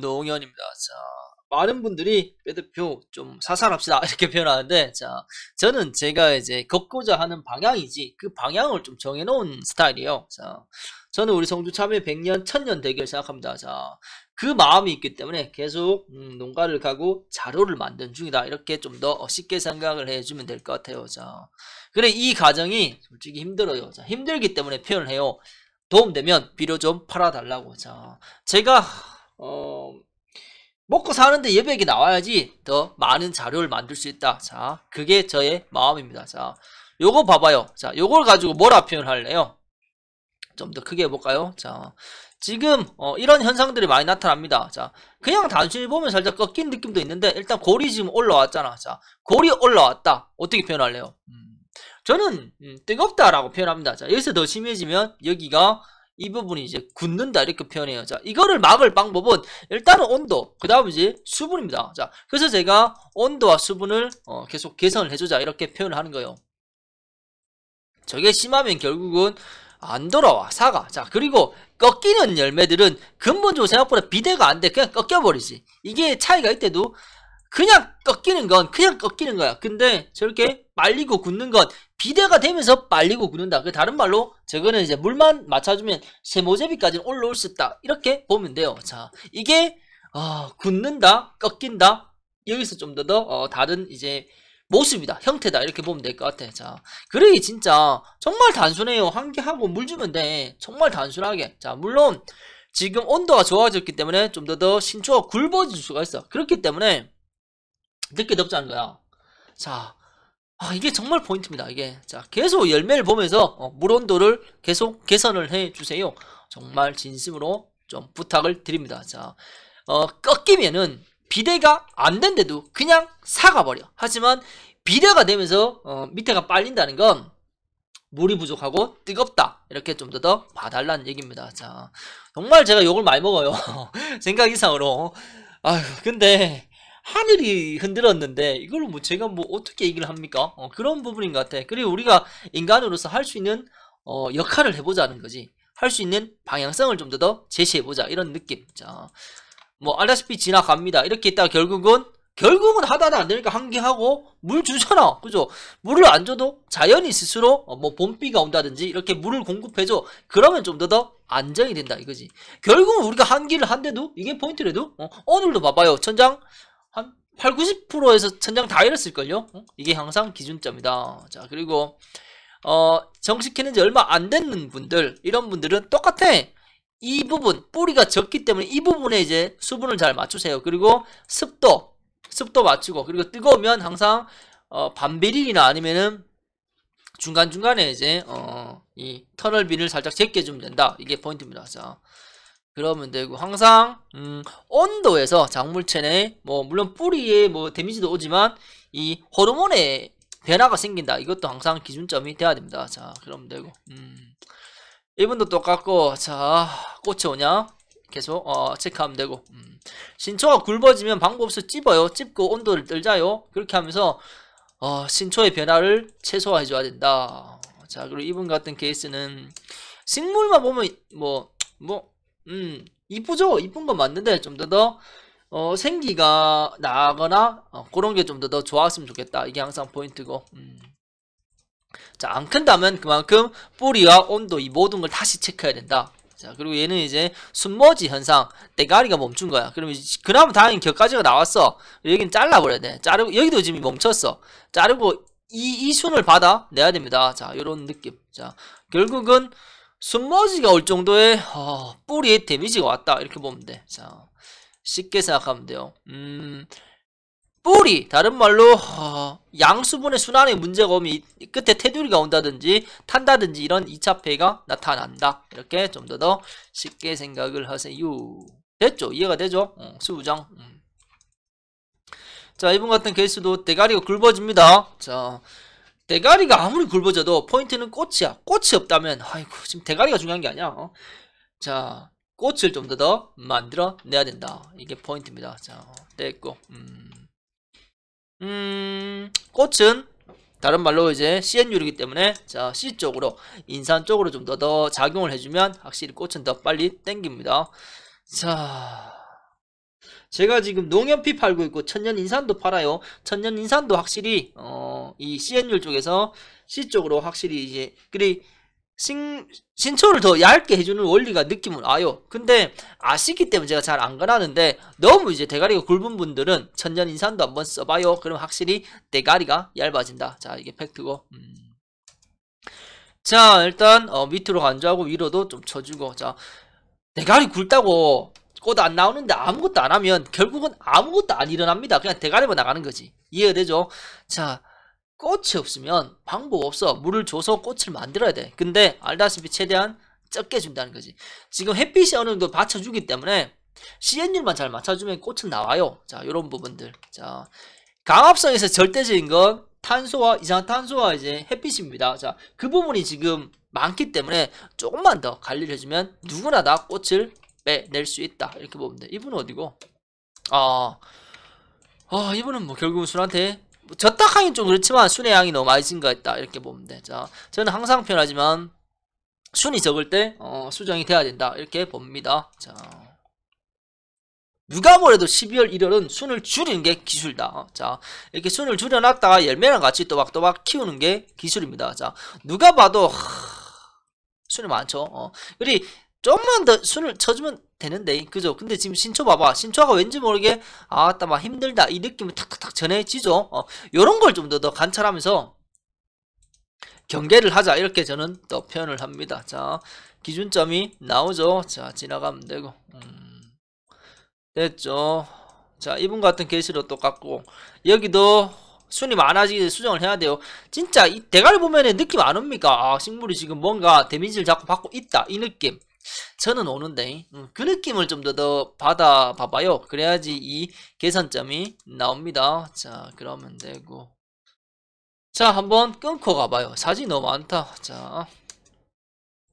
농연입니다. 자, 많은 분들이 배드표좀 사살합시다 이렇게 표현하는데 자 저는 제가 이제 걷고자 하는 방향이지 그 방향을 좀 정해놓은 스타일이에요 자 저는 우리 성주 참의 100년 천년 대결 생각합니다 자그 마음이 있기 때문에 계속 음, 농가를 가고 자료를 만든 중이다 이렇게 좀 더 쉽게 생각을 해주면 될 것 같아요 자 그래 이 과정이 솔직히 힘들어요 자 힘들기 때문에 표현을 해요 도움되면 비료 좀 팔아달라고 자 제가 어, 먹고 사는데 예백이 나와야지 더 많은 자료를 만들 수 있다. 자, 그게 저의 마음입니다. 자, 요거 봐봐요. 자, 요걸 가지고 뭐라 표현할래요? 좀 더 크게 해볼까요? 자, 지금 어, 이런 현상들이 많이 나타납니다. 자, 그냥 단순히 보면 살짝 꺾인 느낌도 있는데 일단 골이 지금 올라왔잖아. 자, 골이 올라왔다. 어떻게 표현할래요? 음, 저는 음, 뜨겁다라고 표현합니다. 자, 여기서 더 심해지면 여기가 이 부분이 이제 굳는다 이렇게 표현해요. 자, 이거를 막을 방법은 일단은 온도, 그 다음 이제 수분입니다. 자, 그래서 제가 온도와 수분을 어, 계속 개선을 해주자 이렇게 표현을 하는 거예요. 저게 심하면 결국은 안 돌아와 사과 자 그리고 꺾이는 열매들은 근본적으로 생각보다 비대가 안 돼 그냥 꺾여버리지 이게 차이가 있대도 그냥 꺾이는 건 그냥 꺾이는 거야. 근데 저렇게 말리고 굳는 건 비대가 되면서 말리고 굳는다. 그 다른 말로 저거는 이제 물만 맞춰주면 세모제비까지 올라올 수 있다. 이렇게 보면 돼요. 자, 이게 어, 굳는다, 꺾인다. 여기서 좀 더더 어, 다른 이제 모습이다, 형태다 이렇게 보면 될 것 같아. 자, 그래 진짜 정말 단순해요. 환기 하고 물 주면 돼. 정말 단순하게. 자, 물론 지금 온도가 좋아졌기 때문에 좀 더더 더 신초가 굵어질 수가 있어. 그렇기 때문에 늦게 덥자는 거야. 자, 아, 이게 정말 포인트입니다. 이게. 자, 계속 열매를 보면서 어, 물 온도를 계속 개선을 해 주세요. 정말 진심으로 좀 부탁을 드립니다. 자, 어, 꺾이면은 비대가 안 된데도 그냥 사가버려. 하지만 비대가 되면서 어, 밑에가 빨린다는 건 물이 부족하고 뜨겁다 이렇게 좀 더 더 봐달라는 얘기입니다 자 정말 제가 욕을 많이 먹어요 생각 이상으로 아휴 근데 하늘이 흔들었는데 이걸 뭐 제가 뭐 어떻게 얘기를 합니까? 어, 그런 부분인 것 같아. 그리고 우리가 인간으로서 할 수 있는 어, 역할을 해보자는 거지. 할 수 있는 방향성을 좀 더 제시해보자 이런 느낌. 자, 뭐 알다시피 지나갑니다. 이렇게 있다가 결국은 결국은 하다는 안 되니까 환기하고 물 주잖아. 그죠? 물을 안 줘도 자연이 스스로 어, 뭐 봄비가 온다든지 이렇게 물을 공급해줘. 그러면 좀 더 더 안정이 된다 이거지. 결국은 우리가 환기를 한데도 이게 포인트래도 어, 오늘도 봐봐요. 천장 한 8, 90%에서 천장 다 잃었을걸요? 이게 항상 기준점이다. 자, 그리고 어, 정식했는지 얼마 안 됐는 분들, 이런 분들은 똑같아. 이 부분, 뿌리가 적기 때문에 이 부분에 이제 수분을 잘 맞추세요. 그리고 습도, 습도 맞추고, 그리고 뜨거우면 항상 어, 반비린이나 아니면은 중간중간에 이제 어, 이 터널 비를 살짝 제껴주면 된다. 이게 포인트입니다. 자, 그러면 되고 항상 음, 온도에서 작물체네 뭐 물론 뿌리에 뭐 데미지도 오지만 이호르몬에 변화가 생긴다 이것도 항상 기준점이 돼야 됩니다 자 그러면 되고 음. 이분도 똑같고 자 꽃이 오냐 계속 어, 체크하면 되고 음. 신초가 굵어지면 방법수 찝어요 찝고 온도를 떨자요 그렇게 하면서 어, 신초의 변화를 최소화해 줘야 된다 자 그리고 이분 같은 케이스는 식물만 보면 뭐뭐 뭐, 뭐 음, 이쁘죠? 이쁜 건 맞는데 좀 더 더, 어, 생기가 나거나, 어, 그런 게 좀 더 더 좋았으면 좋겠다. 이게 항상 포인트고. 음. 자, 안 큰다면 그만큼 뿌리와 온도 이 모든 걸 다시 체크해야 된다. 자, 그리고 얘는 이제 순머지 현상, 대가리가 멈춘 거야. 그러면 그나마 다행히 겨까지가 나왔어. 여기는 잘라버려야 돼. 자르고, 여기도 지금 멈췄어. 자르고, 이, 이 순을 받아 내야 됩니다. 자, 요런 느낌. 자, 결국은 순머지가 올 정도의 어, 뿌리에 데미지가 왔다 이렇게 보면 돼. 자, 쉽게 생각하면 돼요. 음, 뿌리 다른 말로 어, 양수분의 순환의 문제가 오면 끝에 테두리가 온다든지 탄다든지 이런 2차 폐가 나타난다. 이렇게 좀 더 더 쉽게 생각을 하세요. 됐죠? 이해가 되죠? 어, 수부장. 음. 자, 이분 같은 케이스도 대가리가 굵어집니다. 자, 대가리가 아무리 굵어져도 포인트는 꽃이야. 꽃이 없다면 아이고 지금 대가리가 중요한 게 아니야. 어? 자 꽃을 좀 더 더 만들어 내야 된다. 이게 포인트입니다. 자 어, 됐고 음, 음 꽃은 다른 말로 이제 CNU이기 때문에 자 C 쪽으로 인산 쪽으로 좀 더 더 작용을 해주면 확실히 꽃은 더 빨리 땡깁니다. 자. 제가 지금 농협피 팔고 있고 천년인산도 팔아요. 천년인산도 확실히 어, 이 CN율 쪽에서 C 쪽으로 확실히 이제 그리 신, 신초를 더 얇게 해주는 원리가 느낌은 아요. 근데 아시기 때문에 제가 잘 안가라는데 너무 이제 대가리가 굵은 분들은 천년인산도 한번 써봐요. 그럼 확실히 대가리가 얇아진다. 자 이게 팩트고. 음. 자 일단 어, 밑으로 간주하고 위로도 좀 쳐주고 자 대가리 굵다고 꽃안 나오는데 아무것도 안 하면 결국은 아무것도 안 일어납니다. 그냥 대가리만 나가는 거지. 이해되죠? 자, 꽃이 없으면 방법 없어. 물을 줘서 꽃을 만들어야 돼. 근데 알다시피 최대한 적게 준다는 거지. 지금 햇빛이 어느 정도 받쳐주기 때문에 CN율만 잘 맞춰주면 꽃은 나와요. 자, 이런 부분들. 자, 강압성에서 절대적인 건 탄소와 이산탄소와 화 이제 햇빛입니다. 자, 그 부분이 지금 많기 때문에 조금만 더 관리를 해주면 누구나 다 꽃을 빼낼 수 있다 이렇게 보면 돼 이분은 어디고 아, 아 이분은 뭐 결국은 순한테 뭐 졌다하긴 좀 그렇지만 순의 양이 너무 많이 증가했다 이렇게 보면 돼자 저는 항상 표현하지만 순이 적을 때 어, 수정이 돼야 된다 이렇게 봅니다 자 누가 뭐래도 12월 1월은 순을 줄이는 게 기술이다. 어, 자, 이렇게 순을 줄여놨다가 열매랑 같이 또박또박 키우는 게 기술입니다. 자, 누가 봐도 하... 순이 많죠. 어. 우리 좀만 더 순을 쳐주면 되는데 그죠 근데 지금 신초 봐봐 신초가 왠지 모르게 아따 막 힘들다 이 느낌을 탁탁탁 전해지죠 어, 요런 걸 좀 더 더 관찰하면서 경계를 하자 이렇게 저는 또 표현을 합니다 자 기준점이 나오죠 자 지나가면 되고 음, 됐죠 자 이분 같은 게시로 똑같고 여기도 순이 많아지게 수정을 해야 돼요 진짜 이 대가를 보면 느낌 안 옵니까 아 식물이 지금 뭔가 데미지를 자꾸 받고 있다 이 느낌 저는 오는데 음, 그 느낌을 좀 더 더 받아 봐봐요 그래야지 이 계산점이 나옵니다 자 그러면 되고 자 한번 끊고 가봐요 사진 너무 많다 자